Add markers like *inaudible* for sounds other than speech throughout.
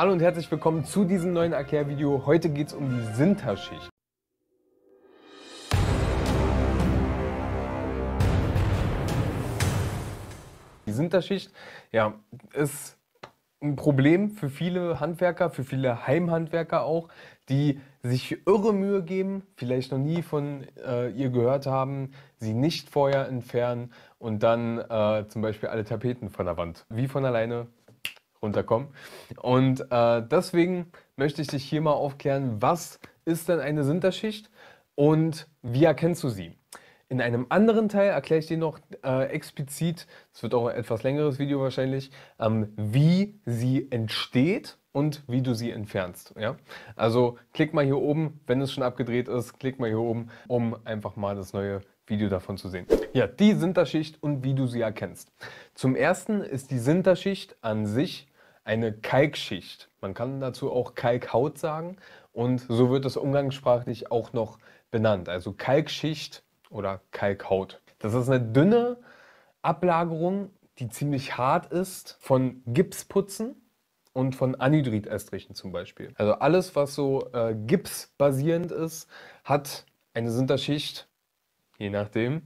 Hallo und herzlich willkommen zu diesem neuen Erklärvideo. Heute geht es um die Sinterschicht. Die Sinterschicht ja, ist ein Problem für viele Handwerker, für viele Heimhandwerker auch, die sich irre Mühe geben, vielleicht noch nie von äh, ihr gehört haben, sie nicht vorher entfernen und dann äh, zum Beispiel alle Tapeten von der Wand wie von alleine runterkommen. Und äh, deswegen möchte ich dich hier mal aufklären, was ist denn eine Sinterschicht und wie erkennst du sie? In einem anderen Teil erkläre ich dir noch äh, explizit, es wird auch ein etwas längeres Video wahrscheinlich, ähm, wie sie entsteht und wie du sie entfernst. Ja? Also klick mal hier oben, wenn es schon abgedreht ist, klick mal hier oben, um einfach mal das neue Video davon zu sehen. Ja, die Sinterschicht und wie du sie erkennst. Zum ersten ist die Sinterschicht an sich eine Kalkschicht. Man kann dazu auch Kalkhaut sagen und so wird es umgangssprachlich auch noch benannt. Also Kalkschicht oder Kalkhaut. Das ist eine dünne Ablagerung, die ziemlich hart ist von Gipsputzen und von Anhydrid-Estrichen zum Beispiel. Also alles, was so äh, gipsbasierend ist, hat eine Sinterschicht, je nachdem,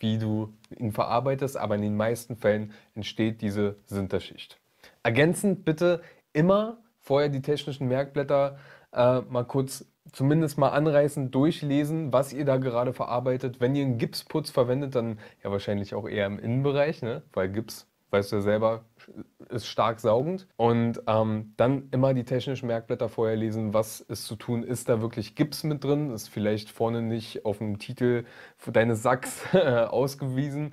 wie du ihn verarbeitest, aber in den meisten Fällen entsteht diese Sinterschicht. Ergänzend bitte immer vorher die technischen Merkblätter äh, mal kurz zumindest mal anreißen, durchlesen, was ihr da gerade verarbeitet. Wenn ihr einen Gipsputz verwendet, dann ja wahrscheinlich auch eher im Innenbereich, ne? weil Gips, weißt du ja selber, ist stark saugend. Und ähm, dann immer die technischen Merkblätter vorher lesen, was ist zu tun. Ist da wirklich Gips mit drin? Ist vielleicht vorne nicht auf dem Titel deines Sachs *laughs* ausgewiesen?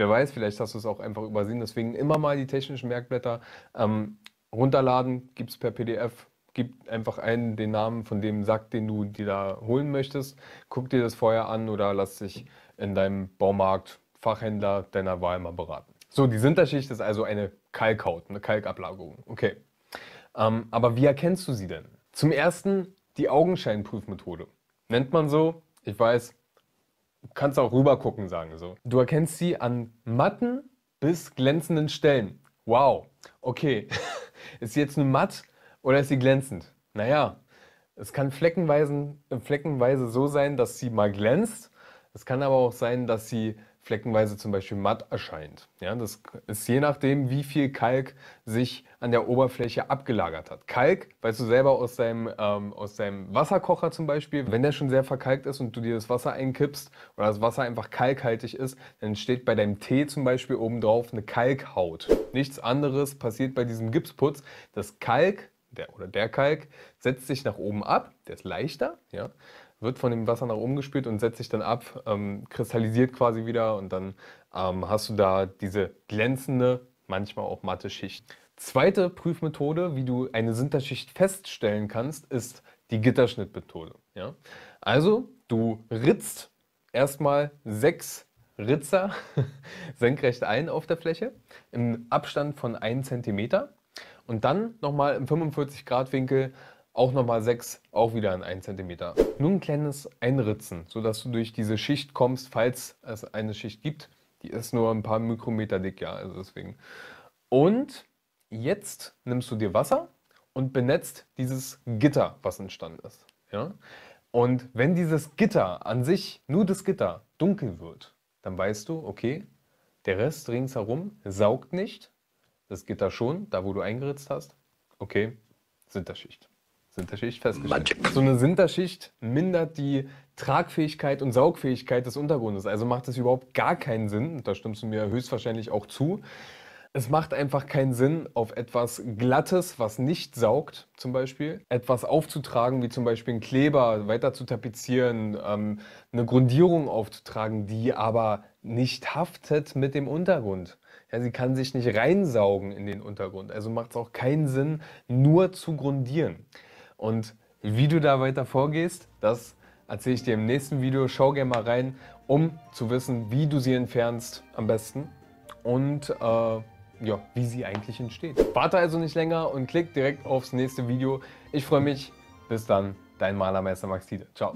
Wer weiß, vielleicht hast du es auch einfach übersehen. Deswegen immer mal die technischen Merkblätter ähm, runterladen, gibt es per PDF. Gib einfach einen den Namen von dem Sack, den du dir da holen möchtest. Guck dir das vorher an oder lass dich in deinem Baumarkt, Fachhändler deiner Wahl mal beraten. So, die Sinterschicht ist also eine Kalkhaut, eine Kalkablagerung. Okay. Ähm, aber wie erkennst du sie denn? Zum ersten die Augenscheinprüfmethode. Nennt man so, ich weiß, kannst auch rüber gucken, sagen so. Du erkennst sie an matten bis glänzenden Stellen. Wow, okay. *laughs* ist sie jetzt nur matt oder ist sie glänzend? Naja, es kann fleckenweise, äh, fleckenweise so sein, dass sie mal glänzt. Es kann aber auch sein, dass sie fleckenweise zum Beispiel matt erscheint. Ja, das ist je nachdem, wie viel Kalk sich an der Oberfläche abgelagert hat. Kalk, weißt du selber aus deinem, ähm, aus deinem Wasserkocher zum Beispiel, wenn der schon sehr verkalkt ist und du dir das Wasser einkippst oder das Wasser einfach kalkhaltig ist, dann entsteht bei deinem Tee zum Beispiel obendrauf eine Kalkhaut. Nichts anderes passiert bei diesem Gipsputz. Das Kalk der, oder der Kalk setzt sich nach oben ab, der ist leichter, ja, wird von dem Wasser nach oben gespült und setzt sich dann ab, ähm, kristallisiert quasi wieder und dann ähm, hast du da diese glänzende, manchmal auch matte Schicht. Zweite Prüfmethode, wie du eine Sinterschicht feststellen kannst, ist die Gitterschnittmethode. Ja? Also du ritzt erstmal sechs Ritzer *laughs* senkrecht ein auf der Fläche im Abstand von 1 cm und dann nochmal im 45 Grad Winkel auch nochmal 6, auch wieder in 1 cm. Nun ein kleines Einritzen, sodass du durch diese Schicht kommst, falls es eine Schicht gibt. Die ist nur ein paar Mikrometer dick, ja, also deswegen. Und jetzt nimmst du dir Wasser und benetzt dieses Gitter, was entstanden ist. Ja? Und wenn dieses Gitter an sich, nur das Gitter, dunkel wird, dann weißt du, okay, der Rest ringsherum saugt nicht, das Gitter schon, da wo du eingeritzt hast. Okay, Sinterschicht. Sinterschicht festgestellt. Magic. So eine Sinterschicht mindert die Tragfähigkeit und Saugfähigkeit des Untergrundes. Also macht es überhaupt gar keinen Sinn, da stimmst du mir höchstwahrscheinlich auch zu. Es macht einfach keinen Sinn, auf etwas Glattes, was nicht saugt, zum Beispiel, etwas aufzutragen, wie zum Beispiel einen Kleber weiter zu tapezieren, ähm, eine Grundierung aufzutragen, die aber nicht haftet mit dem Untergrund. Ja, sie kann sich nicht reinsaugen in den Untergrund. Also macht es auch keinen Sinn, nur zu grundieren. Und wie du da weiter vorgehst, das erzähle ich dir im nächsten Video. Schau gerne mal rein, um zu wissen, wie du sie entfernst am besten und äh, ja, wie sie eigentlich entsteht. Warte also nicht länger und klick direkt aufs nächste Video. Ich freue mich. Bis dann, dein Malermeister Max Tiede. Ciao.